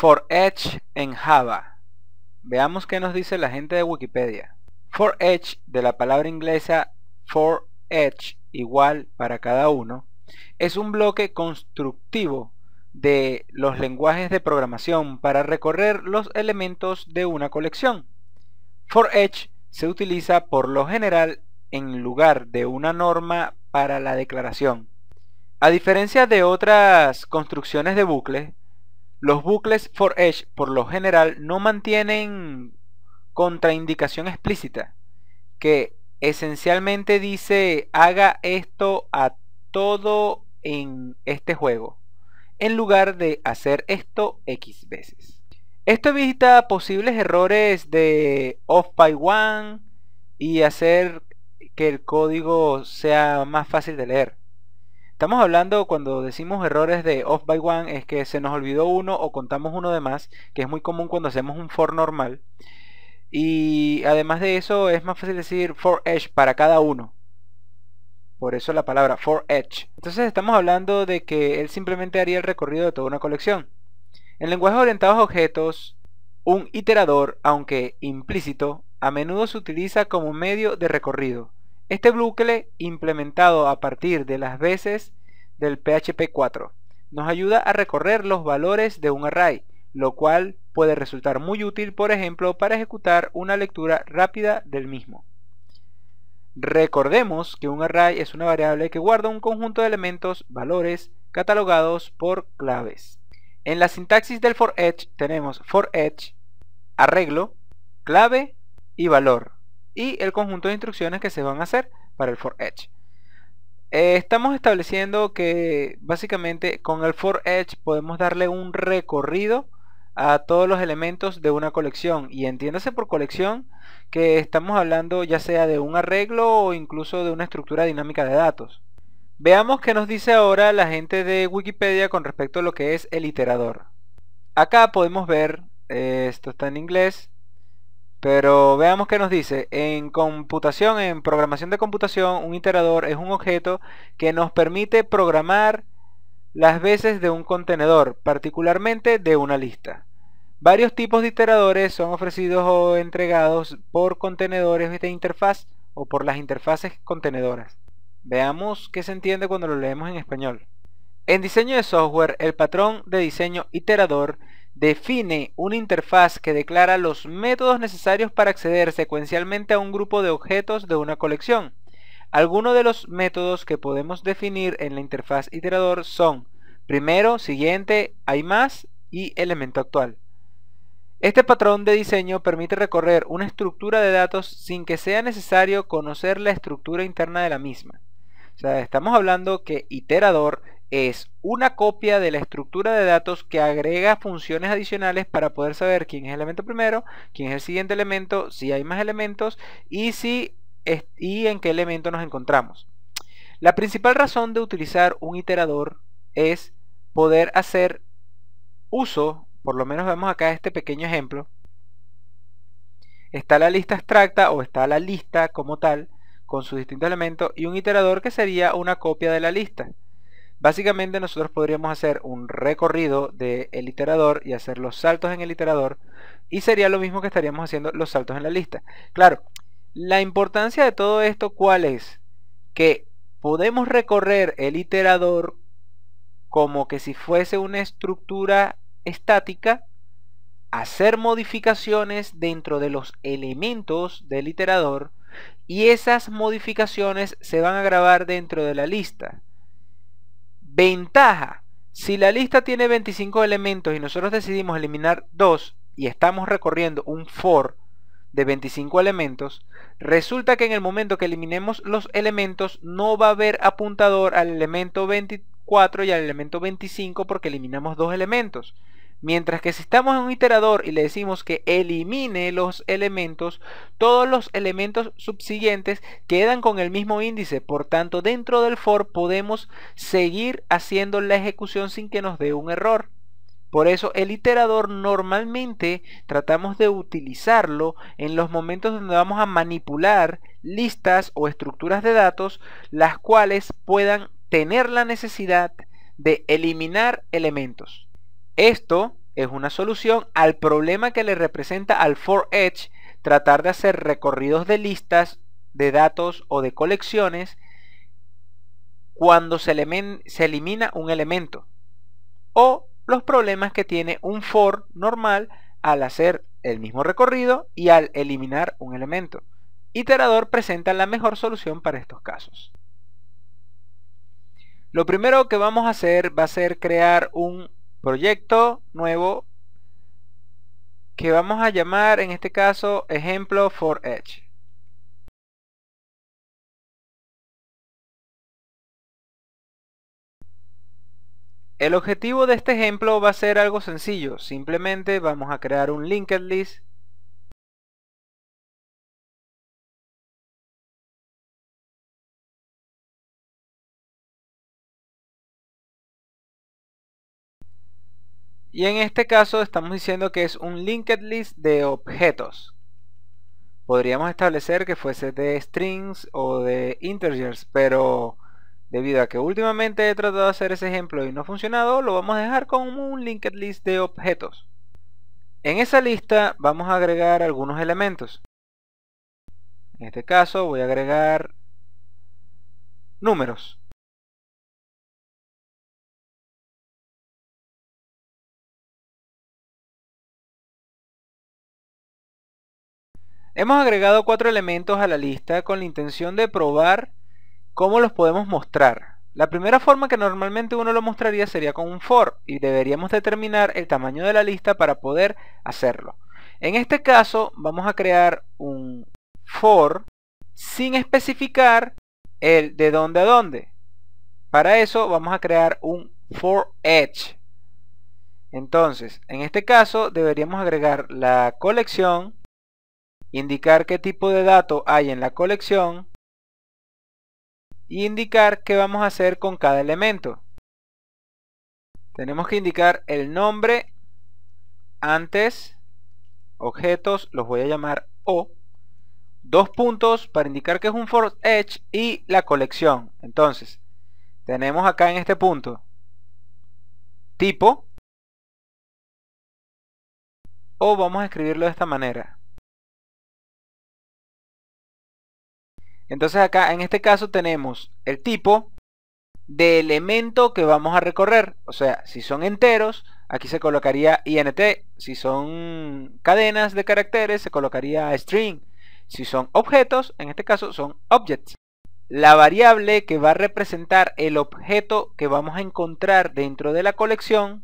For en Java. Veamos qué nos dice la gente de Wikipedia. For each de la palabra inglesa for each igual para cada uno es un bloque constructivo de los lenguajes de programación para recorrer los elementos de una colección. For each se utiliza por lo general en lugar de una norma para la declaración. A diferencia de otras construcciones de bucles, los bucles for edge por lo general no mantienen contraindicación explícita que esencialmente dice haga esto a todo en este juego en lugar de hacer esto X veces. Esto evita posibles errores de off by one y hacer que el código sea más fácil de leer. Estamos hablando cuando decimos errores de off by one es que se nos olvidó uno o contamos uno de más, que es muy común cuando hacemos un for normal. Y además de eso es más fácil decir for edge para cada uno. Por eso la palabra for edge. Entonces estamos hablando de que él simplemente haría el recorrido de toda una colección. En lenguajes orientados a objetos, un iterador, aunque implícito, a menudo se utiliza como medio de recorrido este bucle, implementado a partir de las veces del PHP 4, nos ayuda a recorrer los valores de un array, lo cual puede resultar muy útil, por ejemplo, para ejecutar una lectura rápida del mismo. Recordemos que un array es una variable que guarda un conjunto de elementos, valores, catalogados por claves. En la sintaxis del for tenemos for arreglo, clave y valor y el conjunto de instrucciones que se van a hacer para el for edge eh, estamos estableciendo que básicamente con el for edge podemos darle un recorrido a todos los elementos de una colección y entiéndase por colección que estamos hablando ya sea de un arreglo o incluso de una estructura dinámica de datos. Veamos qué nos dice ahora la gente de Wikipedia con respecto a lo que es el iterador. Acá podemos ver, eh, esto está en inglés, pero veamos qué nos dice. En computación, en programación de computación, un iterador es un objeto que nos permite programar las veces de un contenedor, particularmente de una lista. Varios tipos de iteradores son ofrecidos o entregados por contenedores de interfaz o por las interfaces contenedoras. Veamos qué se entiende cuando lo leemos en español. En diseño de software, el patrón de diseño iterador define una interfaz que declara los métodos necesarios para acceder secuencialmente a un grupo de objetos de una colección. Algunos de los métodos que podemos definir en la interfaz iterador son primero, siguiente, hay más y elemento actual. Este patrón de diseño permite recorrer una estructura de datos sin que sea necesario conocer la estructura interna de la misma. O sea, estamos hablando que iterador es una copia de la estructura de datos que agrega funciones adicionales para poder saber quién es el elemento primero, quién es el siguiente elemento, si hay más elementos y, si y en qué elemento nos encontramos. La principal razón de utilizar un iterador es poder hacer uso, por lo menos vemos acá este pequeño ejemplo, está la lista abstracta o está la lista como tal con sus distintos elementos y un iterador que sería una copia de la lista. Básicamente nosotros podríamos hacer un recorrido del iterador y hacer los saltos en el iterador y sería lo mismo que estaríamos haciendo los saltos en la lista. Claro, la importancia de todo esto cuál es? Que podemos recorrer el iterador como que si fuese una estructura estática, hacer modificaciones dentro de los elementos del iterador y esas modificaciones se van a grabar dentro de la lista. Ventaja. Si la lista tiene 25 elementos y nosotros decidimos eliminar 2 y estamos recorriendo un for de 25 elementos, resulta que en el momento que eliminemos los elementos no va a haber apuntador al elemento 24 y al elemento 25 porque eliminamos dos elementos. Mientras que si estamos en un iterador y le decimos que elimine los elementos, todos los elementos subsiguientes quedan con el mismo índice. Por tanto, dentro del for podemos seguir haciendo la ejecución sin que nos dé un error. Por eso el iterador normalmente tratamos de utilizarlo en los momentos donde vamos a manipular listas o estructuras de datos, las cuales puedan tener la necesidad de eliminar elementos. Esto es una solución al problema que le representa al for Edge tratar de hacer recorridos de listas, de datos o de colecciones cuando se, se elimina un elemento o los problemas que tiene un for normal al hacer el mismo recorrido y al eliminar un elemento. Iterador presenta la mejor solución para estos casos. Lo primero que vamos a hacer va a ser crear un proyecto nuevo que vamos a llamar en este caso ejemplo for edge. El objetivo de este ejemplo va a ser algo sencillo, simplemente vamos a crear un linked list Y en este caso estamos diciendo que es un linked list de objetos. Podríamos establecer que fuese de strings o de integers, pero debido a que últimamente he tratado de hacer ese ejemplo y no ha funcionado, lo vamos a dejar como un linked list de objetos. En esa lista vamos a agregar algunos elementos. En este caso voy a agregar números. Hemos agregado cuatro elementos a la lista con la intención de probar cómo los podemos mostrar. La primera forma que normalmente uno lo mostraría sería con un for y deberíamos determinar el tamaño de la lista para poder hacerlo. En este caso vamos a crear un for sin especificar el de dónde a dónde. Para eso vamos a crear un for edge. Entonces, en este caso deberíamos agregar la colección indicar qué tipo de dato hay en la colección y indicar qué vamos a hacer con cada elemento. Tenemos que indicar el nombre antes, objetos, los voy a llamar O, dos puntos para indicar que es un for edge y la colección. Entonces, tenemos acá en este punto tipo o vamos a escribirlo de esta manera Entonces acá en este caso tenemos el tipo de elemento que vamos a recorrer. O sea, si son enteros, aquí se colocaría int. Si son cadenas de caracteres, se colocaría string. Si son objetos, en este caso son objects. La variable que va a representar el objeto que vamos a encontrar dentro de la colección,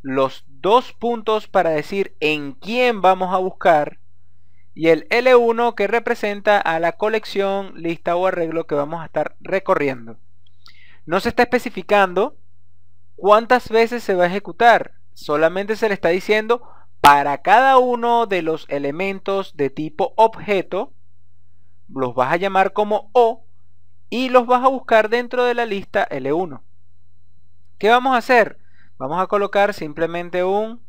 los dos puntos para decir en quién vamos a buscar, y el L1 que representa a la colección, lista o arreglo que vamos a estar recorriendo. No se está especificando cuántas veces se va a ejecutar, solamente se le está diciendo para cada uno de los elementos de tipo objeto, los vas a llamar como O y los vas a buscar dentro de la lista L1. ¿Qué vamos a hacer? Vamos a colocar simplemente un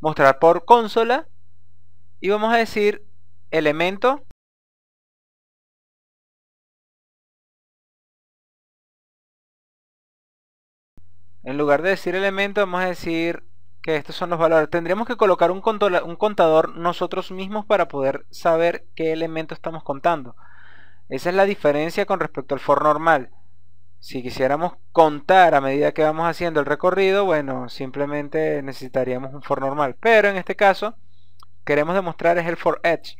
mostrar por consola y vamos a decir elemento En lugar de decir elemento, vamos a decir que estos son los valores. Tendríamos que colocar un, contador nosotros mismos para poder saber qué elemento estamos contando. Esa es la diferencia con respecto al for normal. Si quisiéramos contar a medida que vamos haciendo el recorrido, bueno, simplemente necesitaríamos un for normal. Pero en este caso, queremos demostrar es el for edge.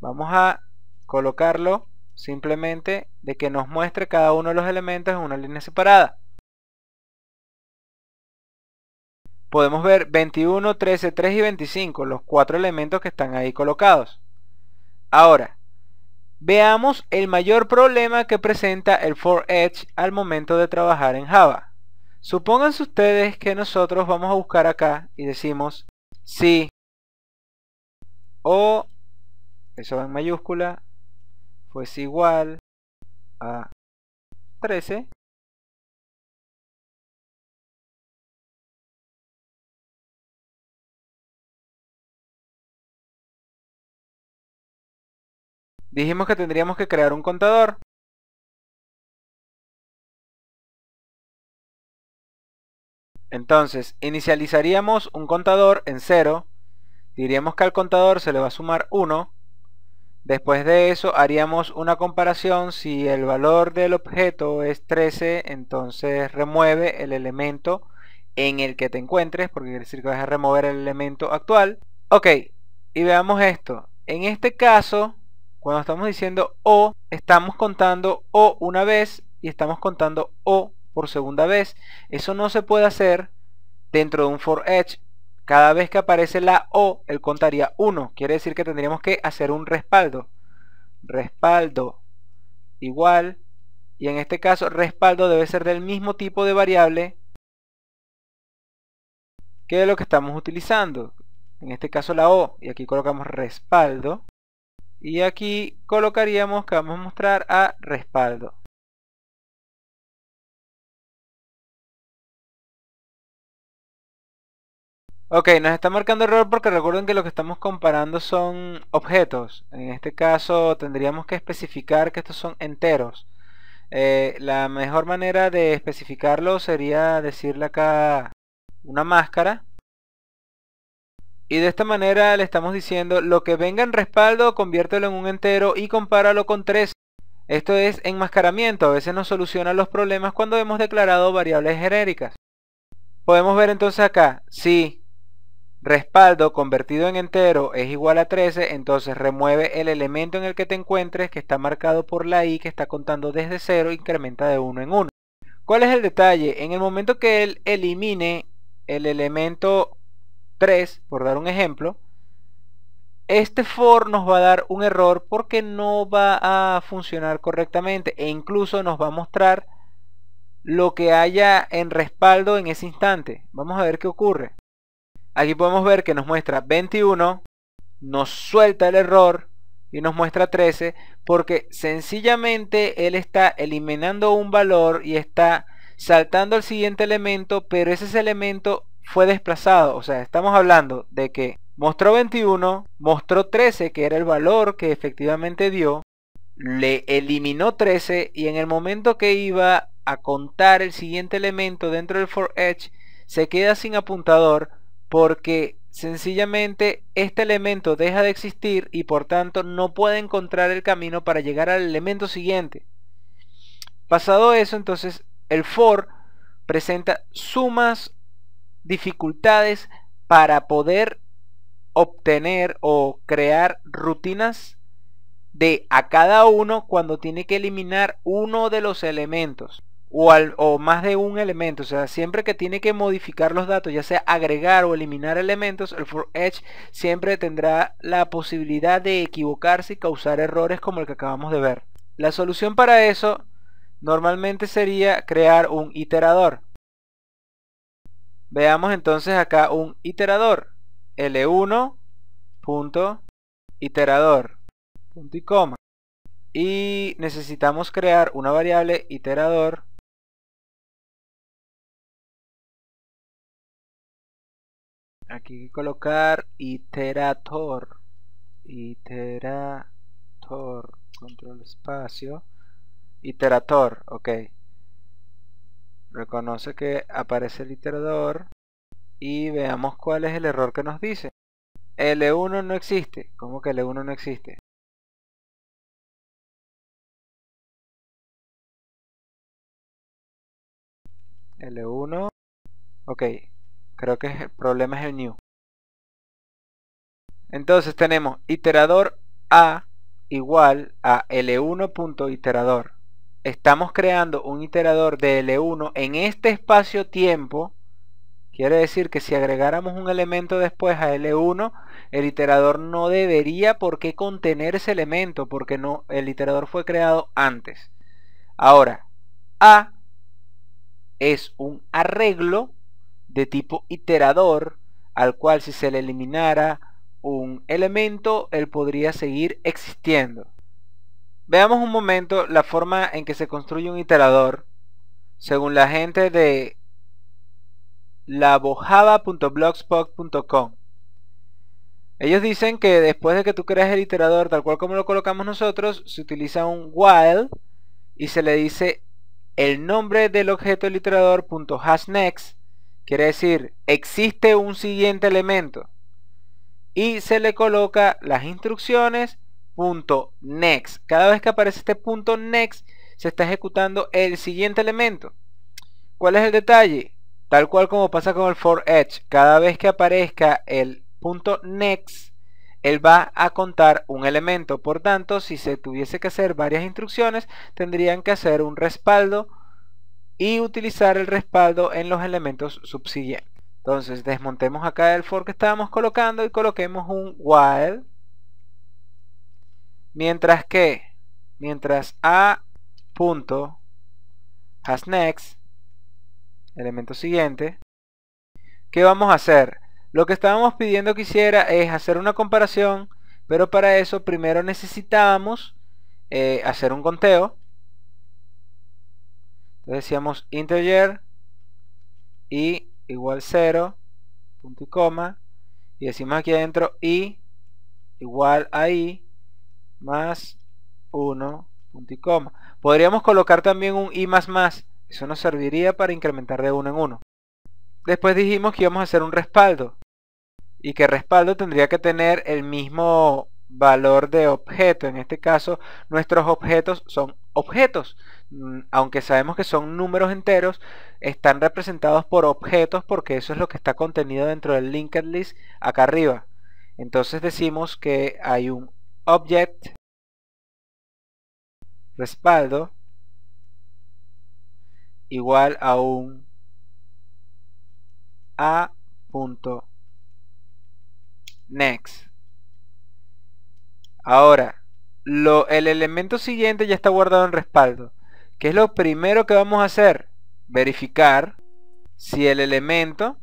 Vamos a colocarlo simplemente de que nos muestre cada uno de los elementos en una línea separada. Podemos ver 21, 13, 3 y 25, los cuatro elementos que están ahí colocados. Ahora, veamos el mayor problema que presenta el for edge al momento de trabajar en Java. Supónganse ustedes que nosotros vamos a buscar acá y decimos sí. O, eso en mayúscula, fuese igual a 13 Dijimos que tendríamos que crear un contador. Entonces, inicializaríamos un contador en 0 diríamos que al contador se le va a sumar 1. Después de eso haríamos una comparación, si el valor del objeto es 13, entonces remueve el elemento en el que te encuentres, porque quiere decir que vas a remover el elemento actual. Ok, y veamos esto. En este caso, cuando estamos diciendo O, estamos contando O una vez y estamos contando O por segunda vez. Eso no se puede hacer dentro de un for cada vez que aparece la O, él contaría 1. Quiere decir que tendríamos que hacer un respaldo. Respaldo igual. Y en este caso, respaldo debe ser del mismo tipo de variable que lo que estamos utilizando. En este caso la O. Y aquí colocamos respaldo. Y aquí colocaríamos que vamos a mostrar a respaldo. Ok, nos está marcando error porque recuerden que lo que estamos comparando son objetos. En este caso tendríamos que especificar que estos son enteros. Eh, la mejor manera de especificarlo sería decirle acá una máscara. Y de esta manera le estamos diciendo lo que venga en respaldo conviértelo en un entero y compáralo con tres. Esto es enmascaramiento, a veces nos soluciona los problemas cuando hemos declarado variables genéricas. Podemos ver entonces acá, sí. Respaldo convertido en entero es igual a 13, entonces remueve el elemento en el que te encuentres que está marcado por la i que está contando desde 0 incrementa de 1 en 1. ¿Cuál es el detalle? En el momento que él elimine el elemento 3, por dar un ejemplo, este for nos va a dar un error porque no va a funcionar correctamente e incluso nos va a mostrar lo que haya en respaldo en ese instante. Vamos a ver qué ocurre. Aquí podemos ver que nos muestra 21, nos suelta el error y nos muestra 13 porque sencillamente él está eliminando un valor y está saltando al siguiente elemento, pero ese elemento fue desplazado. O sea, estamos hablando de que mostró 21, mostró 13, que era el valor que efectivamente dio, le eliminó 13 y en el momento que iba a contar el siguiente elemento dentro del for edge, se queda sin apuntador porque sencillamente este elemento deja de existir y por tanto no puede encontrar el camino para llegar al elemento siguiente. Pasado eso, entonces el for presenta sumas dificultades para poder obtener o crear rutinas de a cada uno cuando tiene que eliminar uno de los elementos o, más de un elemento. O sea, siempre que tiene que modificar los datos, ya sea agregar o eliminar elementos, el for edge siempre tendrá la posibilidad de equivocarse y causar errores como el que acabamos de ver. La solución para eso normalmente sería crear un iterador. Veamos entonces acá un iterador. L1. Punto, iterador. y coma. Y necesitamos crear una variable iterador aquí hay que colocar iterator iterator control espacio iterator ok reconoce que aparece el iterador y veamos cuál es el error que nos dice L1 no existe ¿cómo que L1 no existe? L1 ok Creo que el problema es el new. Entonces tenemos iterador A igual a L1.iterador. Estamos creando un iterador de L1 en este espacio-tiempo. Quiere decir que si agregáramos un elemento después a L1, el iterador no debería por qué contener ese elemento, porque no, el iterador fue creado antes. Ahora, A es un arreglo de tipo iterador al cual si se le eliminara un elemento, él podría seguir existiendo. Veamos un momento la forma en que se construye un iterador. Según la gente de labojava.blogspot.com Ellos dicen que después de que tú creas el iterador tal cual como lo colocamos nosotros, se utiliza un while y se le dice el nombre del objeto del iterador.hasNext Quiere decir, existe un siguiente elemento. Y se le coloca las instrucciones punto next. Cada vez que aparece este punto next, se está ejecutando el siguiente elemento. ¿Cuál es el detalle? Tal cual como pasa con el for Cada vez que aparezca el punto next, él va a contar un elemento. Por tanto, si se tuviese que hacer varias instrucciones, tendrían que hacer un respaldo y utilizar el respaldo en los elementos subsiguientes. Entonces desmontemos acá el for que estábamos colocando y coloquemos un while. Mientras que, mientras a punto has next, elemento siguiente, ¿qué vamos a hacer? Lo que estábamos pidiendo que hiciera es hacer una comparación, pero para eso primero necesitábamos eh, hacer un conteo entonces decíamos integer y igual 0, punto y coma. Y decimos aquí adentro i igual a i más 1, punto y coma. Podríamos colocar también un i más más. Eso nos serviría para incrementar de uno en uno. Después dijimos que íbamos a hacer un respaldo. Y que respaldo tendría que tener el mismo valor de objeto. En este caso, nuestros objetos son objetos. Mm, aunque sabemos que son números enteros, están representados por objetos porque eso es lo que está contenido dentro del linked list acá arriba. Entonces decimos que hay un object respaldo igual a un a.next. Ahora, el elemento siguiente ya está guardado en respaldo. ¿Qué es lo primero que vamos a hacer? Verificar si el elemento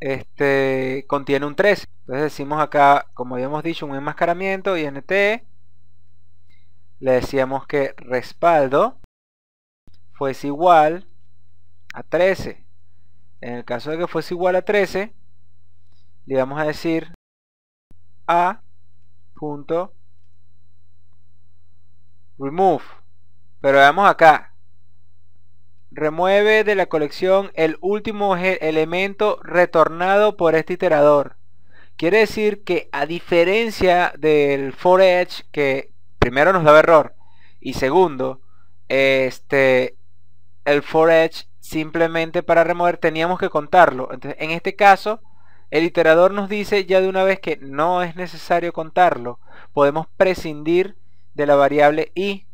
este, contiene un 13. Entonces decimos acá, como habíamos dicho, un enmascaramiento, INT. Le decíamos que respaldo fuese igual a 13. En el caso de que fuese igual a 13, le vamos a decir a remove pero veamos acá. Remueve de la colección el último elemento retornado por este iterador. Quiere decir que a diferencia del for que primero nos daba error y segundo, este el for simplemente para remover teníamos que contarlo. Entonces, en este caso, el iterador nos dice ya de una vez que no es necesario contarlo. Podemos prescindir de la variable i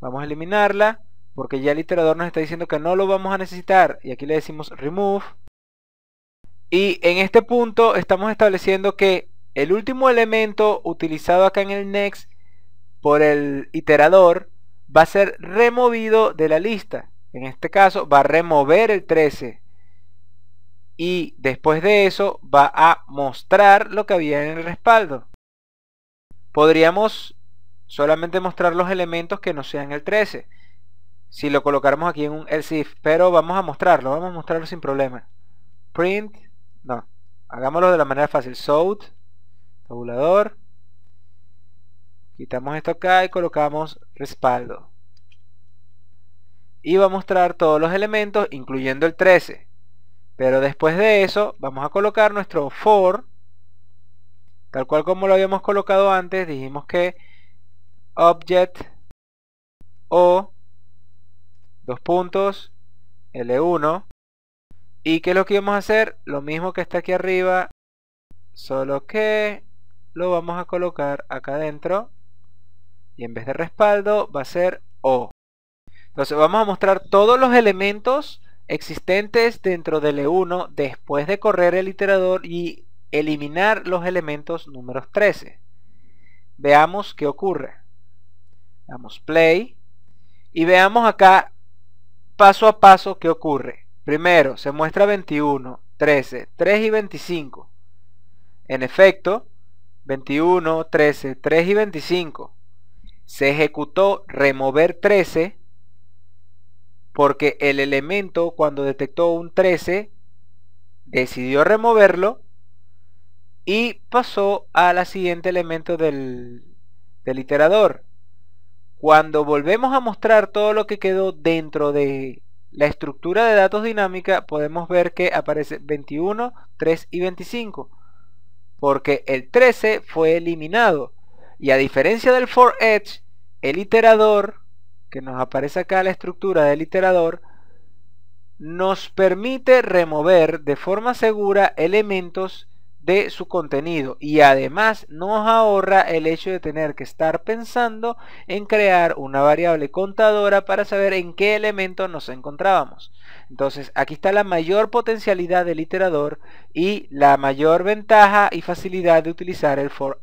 Vamos a eliminarla porque ya el iterador nos está diciendo que no lo vamos a necesitar. Y aquí le decimos remove. Y en este punto estamos estableciendo que el último elemento utilizado acá en el next por el iterador va a ser removido de la lista. En este caso va a remover el 13 y después de eso va a mostrar lo que había en el respaldo. Podríamos Solamente mostrar los elementos que no sean el 13. Si lo colocamos aquí en un else if, pero vamos a mostrarlo, vamos a mostrarlo sin problema. Print, no, hagámoslo de la manera fácil. Sout, tabulador. Quitamos esto acá y colocamos respaldo. Y va a mostrar todos los elementos, incluyendo el 13. Pero después de eso, vamos a colocar nuestro for. Tal cual como lo habíamos colocado antes, dijimos que object o dos puntos L1 y qué es lo que vamos a hacer lo mismo que está aquí arriba solo que lo vamos a colocar acá adentro y en vez de respaldo va a ser O entonces vamos a mostrar todos los elementos existentes dentro de L1 después de correr el iterador y eliminar los elementos números 13 veamos qué ocurre Damos play. Y veamos acá paso a paso qué ocurre. Primero, se muestra 21, 13, 3 y 25. En efecto, 21, 13, 3 y 25. Se ejecutó remover 13 porque el elemento cuando detectó un 13 decidió removerlo y pasó a la siguiente elemento del, del iterador. Cuando volvemos a mostrar todo lo que quedó dentro de la estructura de datos dinámica, podemos ver que aparece 21, 3 y 25, porque el 13 fue eliminado. Y a diferencia del for edge, el iterador, que nos aparece acá la estructura del iterador, nos permite remover de forma segura elementos de su contenido y además nos ahorra el hecho de tener que estar pensando en crear una variable contadora para saber en qué elemento nos encontrábamos. Entonces aquí está la mayor potencialidad del iterador y la mayor ventaja y facilidad de utilizar el for